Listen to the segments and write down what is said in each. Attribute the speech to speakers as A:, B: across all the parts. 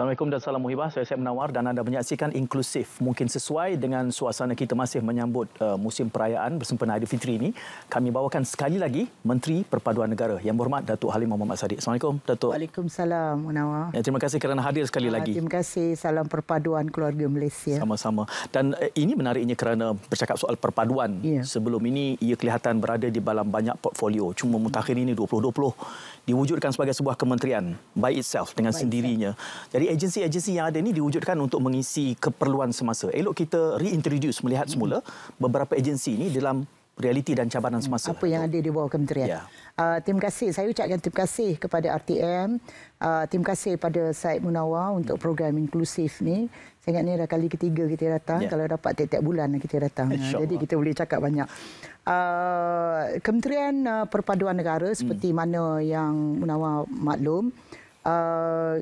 A: Assalamualaikum dan salam muhibah. Saya Syed Menawar dan anda menyaksikan inklusif. Mungkin sesuai dengan suasana kita masih menyambut uh, musim perayaan bersempena Idul Fitri ini, kami bawakan sekali lagi Menteri Perpaduan Negara yang berhormat Datuk Halimah Muhammad Sadiq. Assalamualaikum Datuk.
B: Waalaikumsalam Menawar.
A: Ya, terima kasih kerana hadir sekali uh, lagi.
B: Terima kasih. Salam perpaduan keluarga Malaysia. Sama-sama. Dan uh,
A: ini menariknya kerana bercakap soal perpaduan. Yeah. Sebelum ini ia kelihatan berada di dalam banyak portfolio. Cuma mutakhir ini 2020 diwujudkan sebagai sebuah kementerian by itself dengan by sendirinya. Itself. Jadi agensi-agensi yang ada ni diwujudkan untuk mengisi keperluan semasa. Elok kita reintroduce melihat hmm. semula beberapa agensi ini dalam realiti dan cabaran semasa. Apa yang ada di bawah
B: kementerian. Ya. Uh, terima kasih. Saya ucapkan terima kasih kepada RTM. Uh, ah, terima kasih kepada Syed Munawar untuk hmm. program inklusif ni. Saya ingat ini dah kali ketiga kita datang. Ya. Kalau dapat tiap-tiap bulan kita datang. Insya ah, Jadi Allah. kita boleh cakap banyak. Uh, kementerian Perpaduan Negara seperti hmm. mana yang Munawar maklum uh,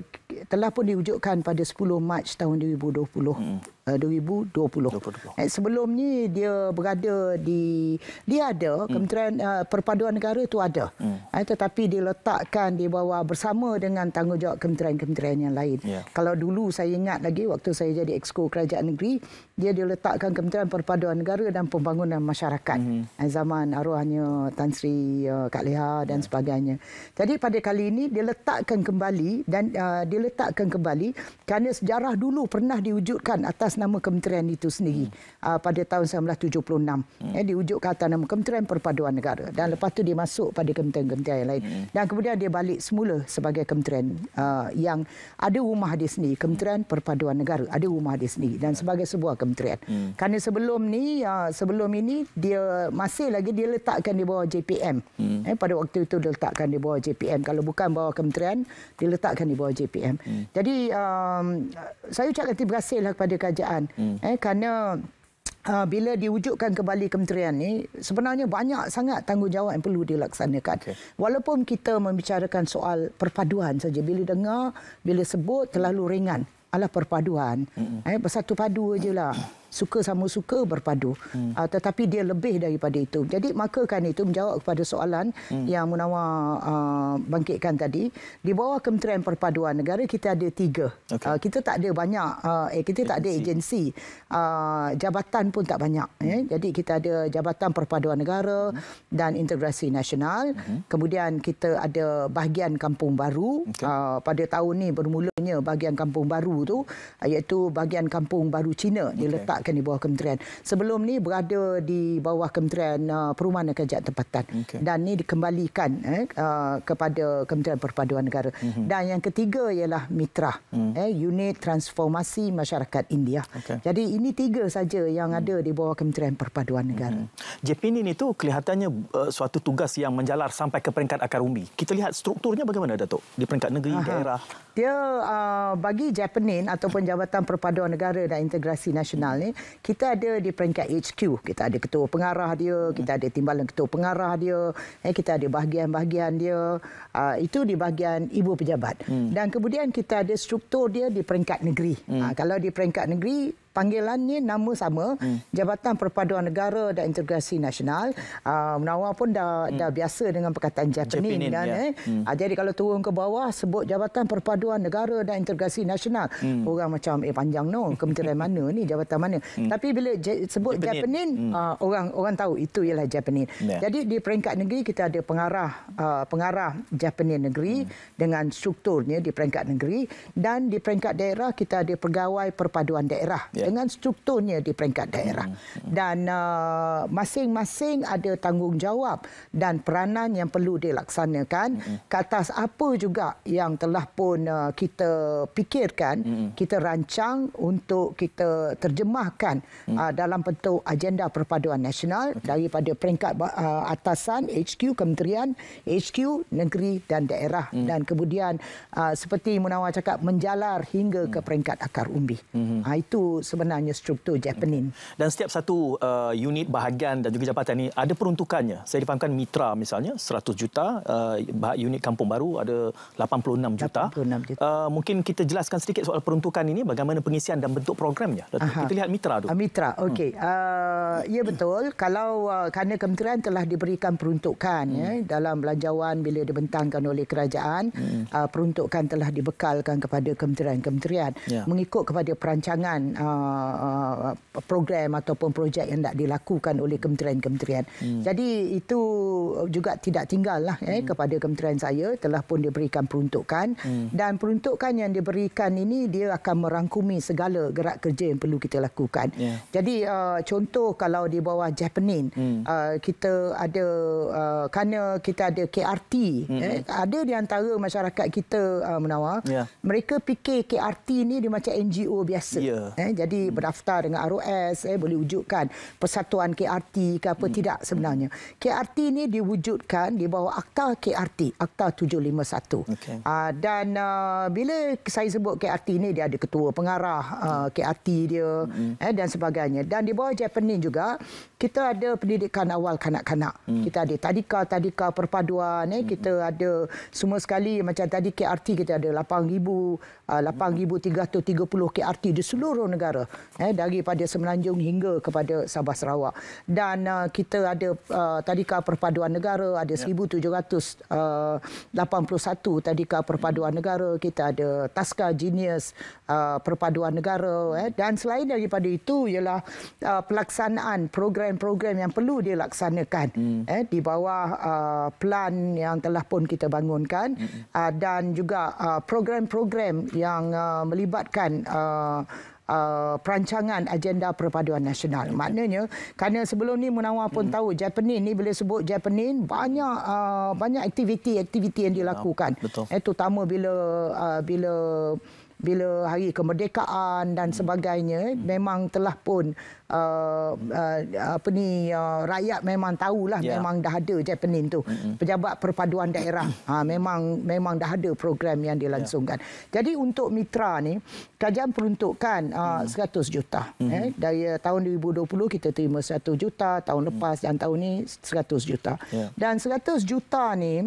B: telah pun diwujudkan pada 10 Mac tahun 2020. Hmm. 2020. 2020. And sebelum ni dia berada di dia ada hmm. Kementerian uh, Perpaduan Negara tu ada. Hmm. Uh, tetapi diletakkan di bawah bersama dengan tanggungjawab kementerian-kementerian yang lain. Yeah. Kalau dulu saya ingat lagi waktu saya jadi Exco Kerajaan Negeri, dia diletakkan Kementerian Perpaduan Negara dan Pembangunan Masyarakat. Hmm. Eh, zaman arwahnya Tan Sri uh, Kak Leha dan yeah. sebagainya. Jadi pada kali ini diletakkan kembali dan uh, diletakkan kembali kerana sejarah dulu pernah diwujudkan atas nama kementerian itu sendiri hmm. uh, pada tahun 1976 hmm. eh diwujud kata nama kementerian perpaduan negara dan hmm. lepas tu dia masuk pada kementerian-kementerian lain hmm. dan kemudian dia balik semula sebagai kementerian uh, yang ada rumah dia sendiri kementerian hmm. perpaduan negara ada rumah dia sendiri dan sebagai sebuah kementerian hmm. kerana sebelum ni uh, sebelum ini dia masih lagi dia letakkan di bawah JPM hmm. eh pada waktu itu dia letakkan di bawah JPM kalau bukan bawah kementerian diletakkan di bawah JPM hmm. jadi um, saya ucapkan terima kasihlah kepada kerajaan kerajaan hmm. eh kerana Uh, bila diwujudkan kembali kementerian ini sebenarnya banyak sangat tanggungjawab yang perlu dilaksanakan okay. walaupun kita membicarakan soal perpaduan saja bila dengar bila sebut terlalu ringan alah perpaduan mm-hmm. eh bersatu padu ajalah suka sama suka berpadu hmm. uh, tetapi dia lebih daripada itu jadi kan itu menjawab kepada soalan hmm. yang Munawar uh, bangkitkan tadi di bawah Kementerian Perpaduan Negara kita ada tiga okay. uh, ah, kita tak ada banyak uh, eh, kita agency. tak ada agensi uh, jabatan pun tak banyak hmm. eh. jadi kita ada Jabatan Perpaduan Negara hmm. dan Integrasi Nasional hmm. kemudian kita ada bahagian Kampung Baru okay. uh, pada tahun ini bermulanya bahagian Kampung Baru tu iaitu bahagian Kampung Baru Cina okay. dia diletakkan di bawah kementerian. Sebelum ni berada di bawah kementerian uh, perumahan dan kajian tempatan okay. dan ni dikembalikan eh, uh, kepada kementerian perpaduan negara. Mm-hmm. Dan yang ketiga ialah mitra mm. eh, unit transformasi masyarakat India. Okay. Jadi ini tiga saja yang mm. ada di bawah kementerian perpaduan mhm. negara. Mm-hmm.
A: JPN ini tu kelihatannya uh, suatu tugas yang menjalar sampai ke peringkat akar umbi. Kita lihat strukturnya bagaimana Datuk di peringkat negeri Aha. daerah.
B: Dia uh, bagi JPN ataupun Jabatan Perpaduan Negara dan Integrasi Nasional ni kita ada di peringkat HQ kita ada ketua pengarah dia kita ada timbalan ketua pengarah dia eh kita ada bahagian-bahagian dia uh, itu di bahagian ibu pejabat hmm. dan kemudian kita ada struktur dia di peringkat negeri hmm. uh, kalau di peringkat negeri panggilannya nama sama hmm. Jabatan Perpaduan Negara dan Integrasi Nasional. Uh, ah, Menawar pun dah hmm. dah biasa dengan perkataan Japanese. kan yeah. eh. Hmm. Uh, jadi kalau turun ke bawah sebut Jabatan Perpaduan Negara dan Integrasi Nasional. Hmm. Orang macam eh panjang no kementerian mana ni jabatan mana. Hmm. Tapi bila j- sebut Japanese, hmm. uh, orang orang tahu itu ialah Japanese. Yeah. Jadi di peringkat negeri kita ada pengarah uh, pengarah Japanese negeri hmm. dengan strukturnya di peringkat negeri dan di peringkat daerah kita ada pegawai perpaduan daerah yeah. dengan strukturnya di peringkat daerah. Hmm, hmm. Dan uh, masing-masing uh, ada tanggungjawab dan peranan yang perlu dilaksanakan hmm, ke atas apa juga yang telah pun uh, kita fikirkan, kita rancang untuk kita terjemahkan uh, dalam bentuk agenda perpaduan nasional daripada peringkat uh, atasan HQ Kementerian, HQ Negeri dan Daerah dan kemudian uh, seperti Munawar cakap menjalar hingga ke peringkat akar umbi. Uh, itu sebenarnya struktur Japanin.
A: Dan setiap satu uh, unit bahagian dan juga jabatan ini ada peruntukannya. Saya difahamkan Mitra misalnya 100 juta uh, unit Kampung Baru ada 86 juta. 86 juta. Uh, mungkin kita jelaskan sedikit soal peruntukan ini bagaimana pengisian dan bentuk programnya. Aha. Kita lihat Mitra dulu.
B: Ah, Mitra. Hmm. Okey. Hmm. Uh, ya betul kalau uh, kerana kementerian telah diberikan peruntukan hmm. ya dalam belanjawan bila dibentangkan oleh kerajaan hmm. uh, peruntukan telah dibekalkan kepada kementerian-kementerian yeah. mengikut kepada perancangan uh, Uh, program ataupun projek yang nak dilakukan oleh kementerian-kementerian. Hmm. Jadi itu juga tidak tinggal lah eh, hmm. kepada kementerian saya telah pun diberikan peruntukan hmm. dan peruntukan yang diberikan ini dia akan merangkumi segala gerak kerja yang perlu kita lakukan. Yeah. Jadi uh, contoh kalau di bawah Japanin hmm. uh, kita ada uh, kerana kita ada KRT hmm. eh, ada di antara masyarakat kita uh, menawar yeah. mereka fikir KRT ini dia macam NGO biasa. Yeah. Eh, jadi jadi hmm. berdaftar dengan ROS eh boleh wujudkan persatuan KRT ke apa hmm. tidak sebenarnya. KRT ini diwujudkan di bawah Akta KRT, Akta 751. Okay. Uh, dan uh, bila saya sebut KRT ini dia ada ketua pengarah uh, ah, hmm. KRT dia hmm. eh dan sebagainya. Dan di bawah Japanin juga kita ada pendidikan awal kanak-kanak. Hmm. Kita ada tadika tadika perpaduan eh hmm. kita ada semua sekali macam tadi KRT kita ada 8000 uh, 8330 KRT di seluruh negara negara eh, daripada Semenanjung hingga kepada Sabah Sarawak dan uh, kita ada uh, tadika perpaduan negara ada yeah. Ya. 1781 uh, tadika perpaduan negara kita ada taska genius uh, perpaduan negara eh. dan selain daripada itu ialah uh, pelaksanaan program-program yang perlu dilaksanakan mm. eh, di bawah uh, plan yang telah pun kita bangunkan mm uh, dan juga uh, program-program yang uh, melibatkan uh, Uh, perancangan agenda perpaduan nasional. Ya. Maknanya, kerana sebelum ni Munawar pun hmm. tahu, Japanin ni bila sebut Japanin, banyak uh, banyak aktiviti-aktiviti yang ya, dilakukan. Ya, betul. Eh, terutama bila, uh, bila bila hari kemerdekaan dan sebagainya memang telah pun uh, uh, apa ni uh, rakyat memang tahulah yeah. memang dah ada Jepenin tu hmm pejabat perpaduan daerah ha memang memang dah ada program yang dilangsungkan yeah. jadi untuk mitra ni kajian peruntukkan uh, 100 juta hmm eh dari uh, tahun 2020 kita terima 100 juta tahun lepas hmm dan tahun ni 100 juta yeah. dan 100 juta ni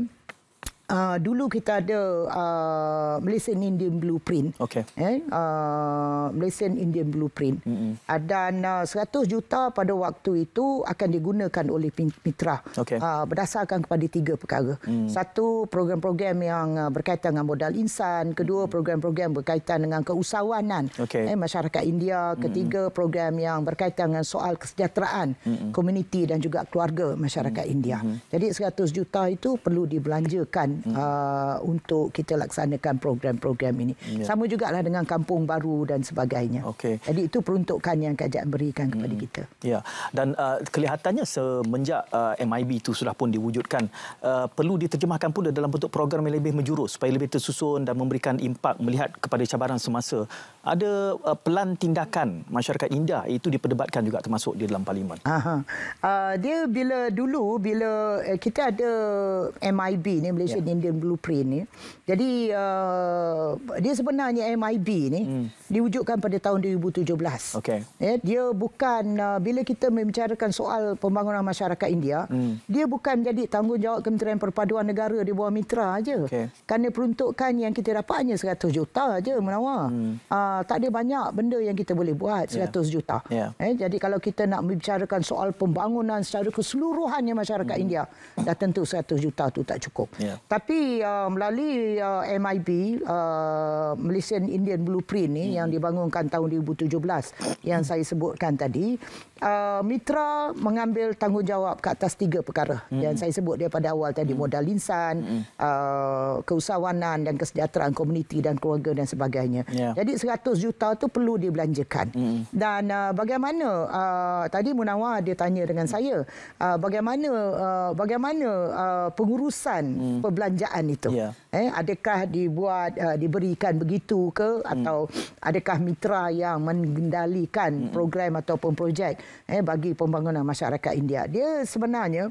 B: uh, dulu kita ada uh, Malaysian Indian Blueprint. Okay. Eh? Uh, Malaysian Indian Blueprint. Mm-hmm. Uh, dan uh, 100 juta pada waktu itu akan digunakan oleh mitra. Okay. Uh, berdasarkan kepada tiga perkara. Mm. Satu, program-program yang uh, berkaitan dengan modal insan. Kedua, mm. program-program berkaitan dengan keusahawanan okay. eh, masyarakat India. Ketiga, mm. program yang berkaitan dengan soal kesejahteraan mm-hmm. komuniti dan juga keluarga masyarakat mm-hmm. India. Jadi 100 juta itu perlu dibelanjakan uh, untuk kita laksanakan program-program ini. Ya. Sama lah dengan kampung baru dan sebagainya. Okay. Jadi itu peruntukan yang kerajaan berikan kepada hmm. kita.
A: Ya. Dan uh, kelihatannya semenjak uh, MIB itu sudah pun diwujudkan, uh, perlu diterjemahkan pula dalam bentuk program yang lebih menjurus supaya lebih tersusun dan memberikan impak melihat kepada cabaran semasa. Ada uh, pelan tindakan masyarakat indah itu diperdebatkan juga termasuk di dalam parlimen.
B: Uh, dia bila dulu bila eh, kita ada MIB ni Malaysia ya. Indian Blueprint ni. Jadi uh, dia sebenarnya MIB ni hmm. diwujudkan pada tahun 2017. Okay. Yeah, dia bukan uh, bila kita membicarakan soal pembangunan masyarakat India, hmm. dia bukan jadi tanggungjawab Kementerian Perpaduan Negara di bawah mitra aja. Okay. Karena peruntukan yang kita dapatnya 100 juta aja menawar. Hmm. Uh, tak ada banyak benda yang kita boleh buat 100 ya. yeah. juta. Yeah. Ya. Yeah, jadi kalau kita nak membicarakan soal pembangunan secara keseluruhannya masyarakat hmm. India, dah tentu 100 juta tu tak cukup. Yeah tapi uh, melalui uh, MIB uh, Malaysian Indian Blueprint ni hmm. yang dibangunkan tahun 2017 yang hmm. saya sebutkan tadi uh, mitra mengambil tanggungjawab ke atas tiga perkara hmm. yang saya sebut daripada awal tadi hmm. modal insan hmm. uh, keusahawanan dan kesejahteraan komuniti dan keluarga dan sebagainya yeah. jadi 100 juta tu perlu dibelanjakan hmm. dan uh, bagaimana uh, tadi Munawar dia tanya dengan saya uh, bagaimana uh, bagaimana uh, pengurusan hmm. perbelanjaan perbelanjaan itu. Yeah. Eh, adakah dibuat uh, diberikan begitu ke atau hmm. adakah mitra yang mengendalikan mm. program ataupun projek eh, bagi pembangunan masyarakat India? Dia sebenarnya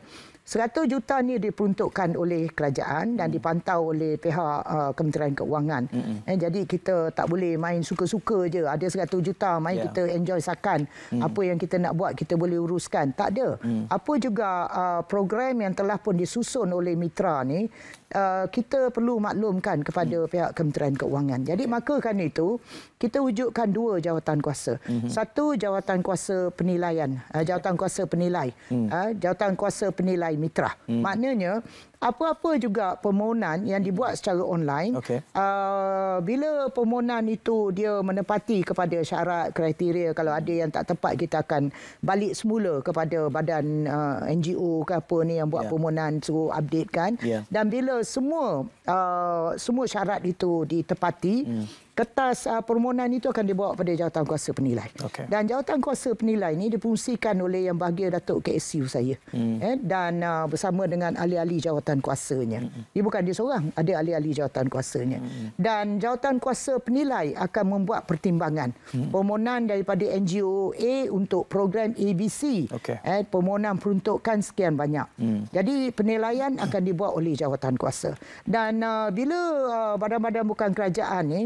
B: 100 juta ni diperuntukkan oleh kerajaan dan hmm. dipantau oleh pihak uh, Kementerian Keuangan. Mm-hmm. Eh, jadi kita tak boleh main suka-suka je. Ada 100 juta, mari yeah. kita enjoy sakan. mm Apa yang kita nak buat kita boleh uruskan. Tak ada. mm Apa juga uh, program yang telah pun disusun oleh mitra ni Uh, kita perlu maklumkan kepada hmm. pihak Kementerian Keuangan. Jadi ya. makakan itu kita wujudkan dua jawatan kuasa. Hmm. Satu jawatan kuasa penilaian, uh, jawatan kuasa penilai. Hmm. Uh, jawatan kuasa penilai mitra. Hmm. Maknanya apa-apa juga permohonan yang dibuat secara online okay. uh, ah, bila permohonan itu dia menepati kepada syarat kriteria kalau ada yang tak tepat kita akan balik semula kepada badan uh, ah, NGO ke apa ni yang buat yeah. permohonan suruh update kan yeah. dan bila semua uh, semua syarat itu ditepati mm. Kertas uh, permohonan itu akan dibawa kepada jawatan kuasa penilai. Okay. Dan jawatan kuasa penilai ini dipungsikan oleh yang bahagia Datuk KSU saya. Hmm. Eh, dan uh, bersama dengan ahli-ahli jawatan jawatan kuasanya. Mm-hmm. Dia bukan dia seorang, ada ahli-ahli jawatan kuasanya. hmm Dan jawatan kuasa penilai akan membuat pertimbangan mm-hmm. permohonan daripada NGO A untuk program ABC. Okay. Eh, permohonan peruntukkan sekian banyak. hmm Jadi penilaian akan dibuat oleh jawatan kuasa. Dan uh, bila uh, badan-badan bukan kerajaan ni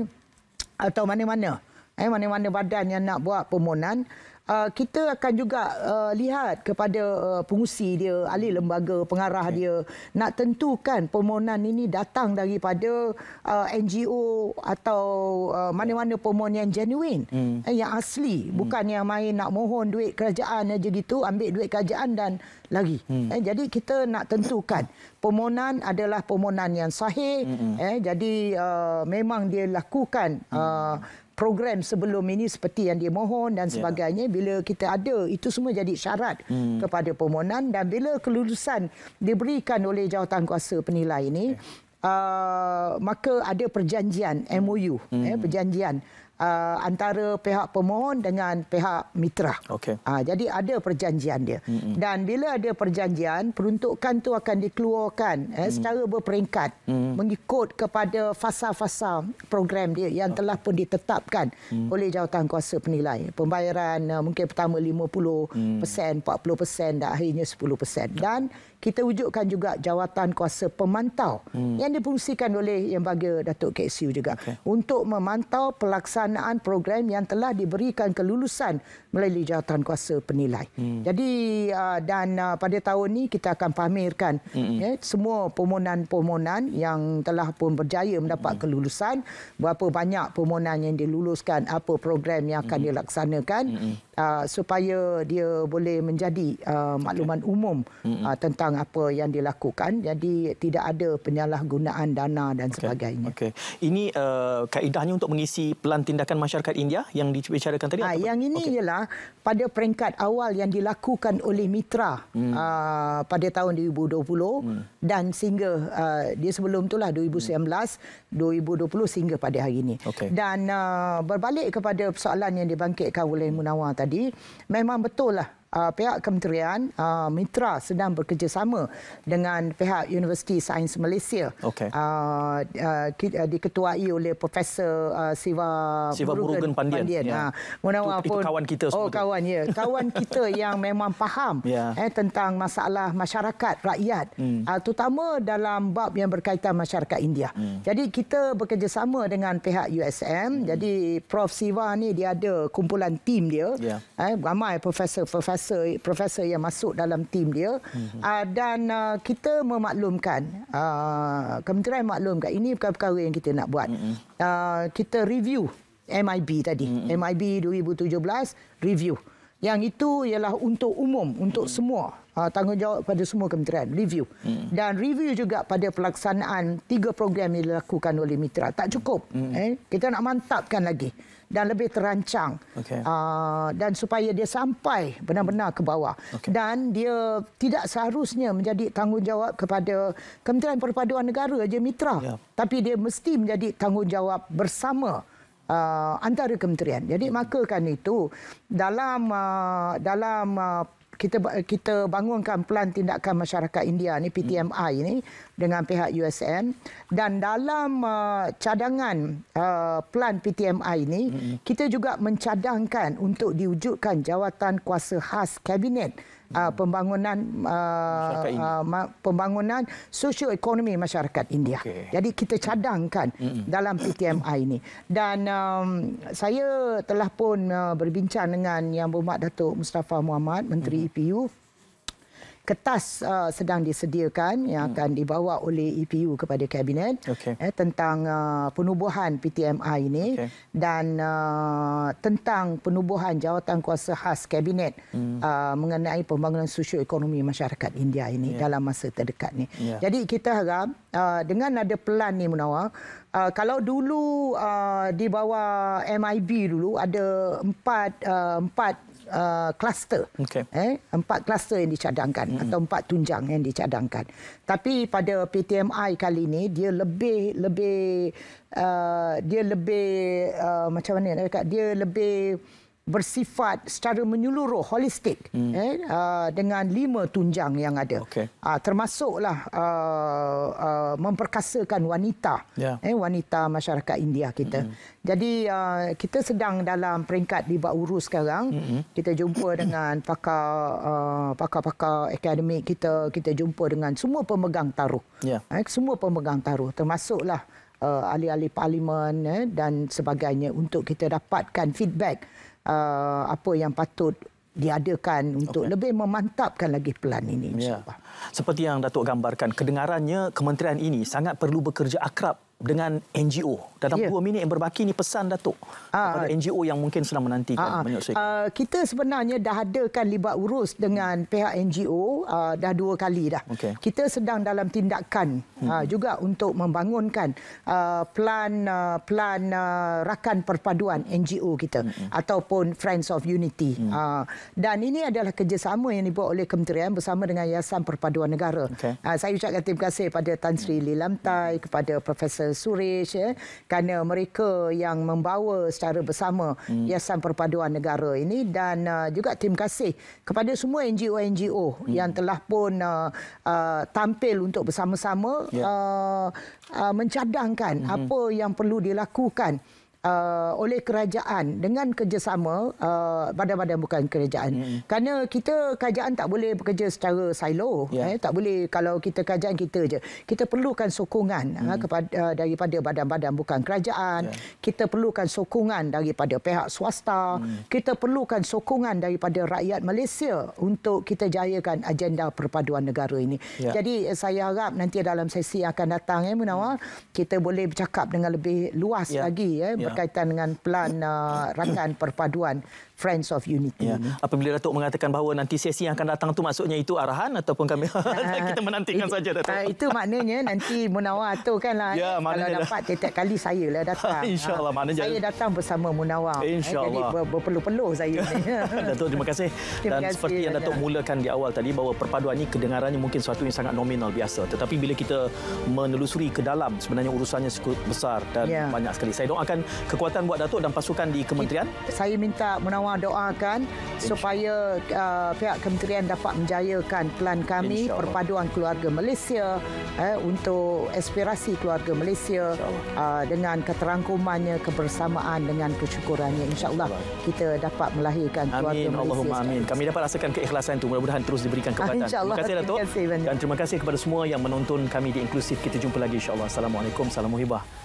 B: atau mana-mana eh mana-mana badan yang nak buat permohonan Uh, kita akan juga uh, lihat kepada uh, pengusi dia, ahli lembaga, pengarah okay. dia nak tentukan permohonan ini datang daripada uh, NGO atau uh, mana-mana permohonan yang genuine, hmm. eh, yang asli. Hmm. Bukan yang main nak mohon duit kerajaan aja gitu, ambil duit kerajaan dan lagi. Hmm. Eh, jadi kita nak tentukan permohonan adalah permohonan yang sahih. Hmm. Eh, jadi uh, memang dia lakukan... Hmm. Uh, program sebelum ini seperti yang dia mohon dan ya. sebagainya yeah. bila kita ada itu semua jadi syarat hmm. kepada permohonan dan bila kelulusan diberikan oleh jawatankuasa penilai ini okay. Ya. uh, maka ada perjanjian MOU hmm. eh, perjanjian uh, antara pihak pemohon dengan pihak mitra. Okay. Uh, ah, jadi ada perjanjian dia. Mm-hmm. Dan bila ada perjanjian, peruntukan tu akan dikeluarkan eh, mm-hmm. secara berperingkat mm-hmm. mengikut kepada fasa-fasa program dia yang okay. telah pun ditetapkan mm-hmm. oleh jawatan kuasa penilai. Pembayaran uh, mungkin pertama 50%, mm-hmm. 40% dan akhirnya 10%. mm Dan kita wujudkan juga jawatan kuasa pemantau mm-hmm. yang difungsikan oleh yang bagi Datuk KSU juga okay. untuk memantau pelaksanaan pelaksanaan program yang telah diberikan kelulusan melalui jawatan kuasa penilai. Hmm. Jadi uh, dan uh, pada tahun ini kita akan pamerkan hmm. ya, semua permohonan-permohonan yang telah pun berjaya mendapat hmm. kelulusan, berapa banyak permohonan yang diluluskan, apa program yang akan hmm. dilaksanakan. Hmm uh, supaya dia boleh menjadi uh, makluman okay. umum uh, tentang apa yang dilakukan jadi tidak ada penyalahgunaan dana dan okay. sebagainya. Okey.
A: Ini uh, kaedahnya untuk mengisi pelan tindakan masyarakat India yang dibicarakan tadi. Uh,
B: yang ini okay. ialah pada peringkat awal yang dilakukan oleh mitra hmm. uh, pada tahun 2020 hmm. dan sehingga uh, dia sebelum itulah 2019 2020 sehingga pada hari ini. Okay. Dan uh, berbalik kepada persoalan yang dibangkitkan oleh Munawar tadi tadi memang betul lah uh, pihak kementerian uh, mitra sedang bekerjasama dengan pihak Universiti Sains Malaysia okay. uh, ah, uh, diketuai oleh Profesor uh, Siva Siva Murugan Pandian. Pandian. Yeah. Ya. Ha. Mana itu, pun, kawan kita sebetulnya. Oh, kawan ya. Kawan kita yang memang faham yeah. eh tentang masalah masyarakat rakyat hmm. uh, terutama dalam bab yang berkaitan masyarakat India. Hmm. Jadi kita bekerjasama dengan pihak USM. Hmm. Jadi Prof Siva ni dia ada kumpulan tim dia. Yeah. Eh ramai profesor-profesor profesor profesor yang masuk dalam tim dia mm-hmm. dan uh, kita memaklumkan uh, kementerian maklumkan ini perkara-perkara yang kita nak buat mm-hmm. uh, kita review MIB tadi mm-hmm. MIB 2017 review yang itu ialah untuk umum untuk mm-hmm. semua uh, tanggungjawab pada semua kementerian review mm-hmm. dan review juga pada pelaksanaan tiga program yang dilakukan oleh mitra tak cukup mm-hmm. eh kita nak mantapkan lagi dan lebih terancang okay. uh, dan supaya dia sampai benar-benar ke bawah okay. dan dia tidak seharusnya menjadi tanggungjawab kepada Kementerian Perpaduan Negara aja mitra yeah. tapi dia mesti menjadi tanggungjawab bersama uh, antara kementerian jadi yeah. makakan itu dalam uh, dalam uh, kita kita bangunkan pelan tindakan masyarakat India ni PTMI ini dengan pihak USN dan dalam uh, cadangan uh, pelan PTMI ini hmm. kita juga mencadangkan untuk diwujudkan jawatan kuasa khas kabinet uh, pembangunan uh, uh, pembangunan sosio ekonomi masyarakat India. Okay. Jadi kita cadangkan mm-hmm. dalam PTMI ini. Dan um, saya telah pun uh, berbincang dengan Yang Berhormat Datuk Mustafa Muhammad, Menteri mm-hmm. EPU kertas uh, sedang disediakan yang hmm. akan dibawa oleh EPU kepada kabinet okay. eh, tentang uh, penubuhan PTMI ini okay. dan uh, tentang penubuhan jawatan kuasa khas kabinet hmm. uh, mengenai pembangunan sosio ekonomi masyarakat India ini yeah. dalam masa terdekat ni. Yeah. Jadi kita harap uh, dengan ada pelan ni Munawar Uh, kalau dulu uh, di bawah MIB dulu ada empat uh, empat kluster. Uh, okay. eh, empat kluster yang dicadangkan hmm atau empat tunjang yang dicadangkan. Tapi pada PTMI kali ini dia lebih lebih uh, dia lebih uh, macam mana nak cakap dia lebih bersifat secara menyeluruh holistik hmm. eh, uh, dengan lima tunjang yang ada okay. uh, ah, termasuklah uh, uh, memperkasakan wanita yeah. eh, wanita masyarakat India kita hmm. jadi uh, kita sedang dalam peringkat di bak urus sekarang hmm. kita jumpa dengan pakar uh, pakar-pakar akademik kita kita jumpa dengan semua pemegang taruh yeah. eh, semua pemegang taruh termasuklah uh, ahli-ahli parlimen eh, dan sebagainya untuk kita dapatkan feedback uh, apa yang patut diadakan untuk okay. lebih memantapkan lagi pelan ini. Yeah.
A: Ya. Seperti yang Datuk gambarkan, kedengarannya kementerian ini sangat perlu bekerja akrab dengan NGO. Dalam yeah. dua minit yang berbaki ni pesan Datuk Aa. Ah. kepada NGO yang mungkin sedang menantikan menyaksikan. Ah, ah.
B: Uh, kita sebenarnya dah adakan libat urus dengan hmm. pihak NGO uh, dah dua kali dah. Okay. Kita sedang dalam tindakan hmm. uh, juga untuk membangunkan uh, plan uh, plan uh, rakan perpaduan NGO kita hmm. ataupun Friends of Unity. Hmm. Uh, dan ini adalah kerjasama yang dibuat oleh Kementerian bersama dengan Yayasan Perpaduan Negara. Okay. Uh, saya ucapkan terima kasih kepada Tan Sri Lilamtai, kepada Profesor Suresh ya, kerana mereka yang membawa secara bersama hmm. Yayasan Perpaduan Negara ini dan uh, juga terima kasih kepada semua NGO-NGO hmm. yang telah pun uh, uh, tampil untuk bersama-sama yeah. uh, uh, mencadangkan hmm. apa yang perlu dilakukan uh, oleh kerajaan dengan kerjasama badan-badan uh, bukan kerajaan. Hmm. Karena kita kerajaan tak boleh bekerja secara silo, yeah. eh, tak boleh kalau kita kerajaan kita je. Kita perlukan sokongan hmm. uh, kepada uh, daripada badan-badan bukan kerajaan. Yeah. Kita perlukan sokongan daripada pihak swasta. Hmm. Kita perlukan sokongan daripada rakyat Malaysia untuk kita jayakan agenda perpaduan negara ini. Yeah. Jadi eh, saya harap nanti dalam sesi akan datang ya eh, Munawar, hmm. kita boleh bercakap dengan lebih luas yeah. lagi eh, ya. Eh, yeah berkaitan dengan pelan uh, rakan perpaduan Friends of Unity. Ya.
A: Apabila Datuk mengatakan bahawa nanti sesi yang akan datang tu maksudnya itu arahan ataupun kami uh, kita menantikan saja Datuk. Uh, itu
B: maknanya nanti Munawar tu kan lah. Ya, eh, kalau dapat dah. tiap-tiap kali saya lah datang. InsyaAllah. Ha. Maknanya saya lah. datang bersama Munawar. Eh, InsyaAllah. Eh, jadi berpeluh-peluh saya.
A: Datuk terima kasih. Terima Dan kasih, seperti yang Datuk mulakan di awal tadi bahawa perpaduan ini kedengarannya mungkin suatu yang sangat nominal biasa. Tetapi bila kita menelusuri ke dalam sebenarnya urusannya cukup besar dan yeah. banyak sekali. Saya doakan kekuatan buat Datuk dan pasukan di kementerian.
B: Saya minta Munawar sama doakan Insya. supaya uh, pihak kementerian dapat menjayakan pelan kami perpaduan keluarga Malaysia eh, untuk aspirasi keluarga Malaysia uh, dengan keterangkumannya kebersamaan dengan kecukurannya. insyaallah kita dapat melahirkan keluarga amin. Malaysia. Allahumma amin.
A: Kami dapat rasakan keikhlasan itu mudah-mudahan terus diberikan ah, kepada. Terima kasih Datuk. Terima kasih Dan terima kasih kepada semua yang menonton kami di Inklusif. Kita jumpa lagi insyaallah. Assalamualaikum. Salam